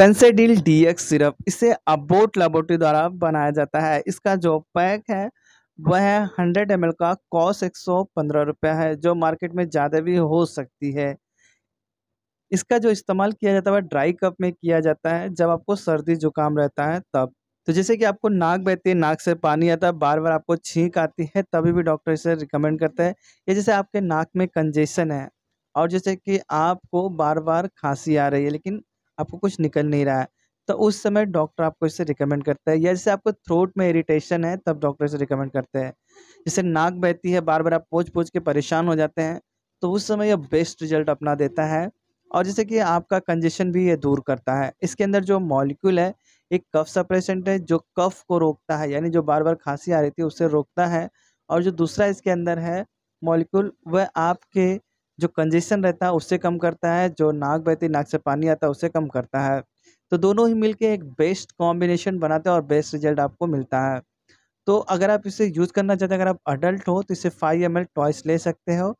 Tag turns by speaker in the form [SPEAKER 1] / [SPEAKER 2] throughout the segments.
[SPEAKER 1] Phensedyl X syrup इसे Abbott laboratory द्वारा बनाया जाता है इसका जो पैक है वह हंड्रेड एम का कॉस्ट एक सौ पंद्रह रुपया है जो मार्केट में ज़्यादा भी हो सकती है इसका जो इस्तेमाल किया जाता है ड्राई कप में किया जाता है जब आपको सर्दी जुकाम रहता है तब तो जैसे कि आपको नाक बहती है नाक से पानी आता है बार बार आपको छींक आती है तभी भी डॉक्टर इसे रिकमेंड करते हैं या जैसे आपके नाक में कंजेशन है और जैसे कि आपको बार बार खांसी आ रही है लेकिन आपको कुछ निकल नहीं रहा है तो उस समय डॉक्टर आपको इसे रिकमेंड करता है या जैसे आपको थ्रोट में इरिटेशन है तब डॉक्टर इसे रिकमेंड करते हैं जैसे नाक बहती है बार बार आप पोच पोच के परेशान हो जाते हैं तो उस समय यह बेस्ट रिजल्ट अपना देता है और जैसे कि आपका कंजेशन भी ये दूर करता है इसके अंदर जो मॉलिक्यूल है एक कफ सप्रेसेंट है जो कफ को रोकता है यानी जो बार बार खांसी आ रही थी उसे रोकता है और जो दूसरा इसके अंदर है मॉलिक्यूल वह आपके जो कंजेशन रहता है उससे कम करता है जो नाक बहती नाक से पानी आता है उससे कम करता है तो दोनों ही मिलके एक बेस्ट कॉम्बिनेशन बनाते हैं और बेस्ट रिजल्ट आपको मिलता है तो अगर आप इसे यूज़ करना चाहते हैं अगर आप अडल्ट हो तो इसे फाइव एम एल टॉयस ले सकते हो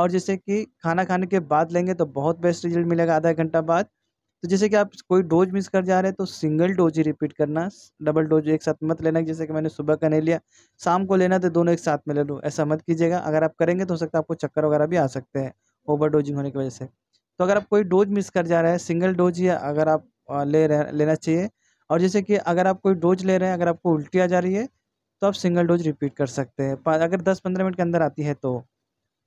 [SPEAKER 1] और जैसे कि खाना खाने के बाद लेंगे तो बहुत बेस्ट रिजल्ट मिलेगा आधा घंटा बाद तो जैसे कि आप कोई डोज मिस कर जा रहे हैं तो सिंगल डोज ही रिपीट करना डबल डोज एक साथ मत लेना जैसे कि मैंने सुबह का नहीं लिया शाम को लेना तो दोनों एक साथ में ले लो ऐसा मत कीजिएगा अगर आप करेंगे तो हो सकता है आपको चक्कर वगैरह भी आ सकते हैं ओवर डोजिंग होने की वजह से तो अगर आप कोई डोज मिस कर जा रहे हैं सिंगल डोज ही अगर आप ले रहे लेना चाहिए और जैसे कि अगर आप कोई डोज ले रहे हैं अगर आपको उल्टी आ जा रही है तो आप सिंगल डोज रिपीट कर सकते हैं अगर दस पंद्रह मिनट के अंदर आती है तो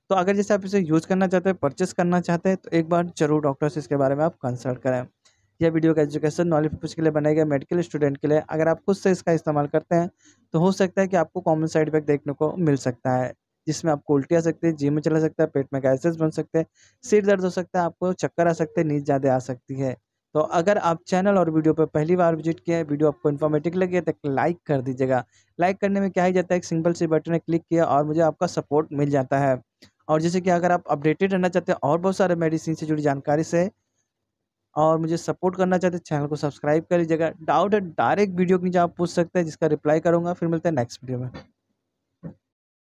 [SPEAKER 1] तो अगर जैसे आप इसे यूज़ करना चाहते हैं परचेस करना चाहते हैं तो एक बार जरूर डॉक्टर से इसके बारे में आप कंसल्ट करें यह वीडियो का एजुकेशन नॉलेज पर्पज़ के लिए बनाया गया मेडिकल स्टूडेंट के लिए अगर आप खुद से इसका इस्तेमाल करते हैं तो हो सकता है कि आपको कॉमन साइड इफेक्ट देखने को मिल सकता है जिसमें आपको उल्टी आ सकती है जिम में चला सकता है पेट में गैसेस बन सकते हैं सिर दर्द हो सकता है आपको चक्कर आ सकते हैं नींद ज़्यादा आ सकती है तो अगर आप चैनल और वीडियो पर पहली बार विजिट किया है वीडियो आपको इन्फॉर्मेटिव लगे तो लाइक कर दीजिएगा लाइक करने में क्या ही जाता है एक सिंपल से बटन क्लिक किया और मुझे आपका सपोर्ट मिल जाता है और जैसे कि अगर आप अपडेटेड रहना चाहते हैं और बहुत सारे मेडिसिन से जुड़ी जानकारी से और मुझे सपोर्ट करना चाहते हैं चैनल को सब्सक्राइब कर लीजिएगा डाउट है डायरेक्ट वीडियो के नीचे आप पूछ सकते हैं जिसका रिप्लाई करूंगा फिर मिलते हैं नेक्स्ट वीडियो में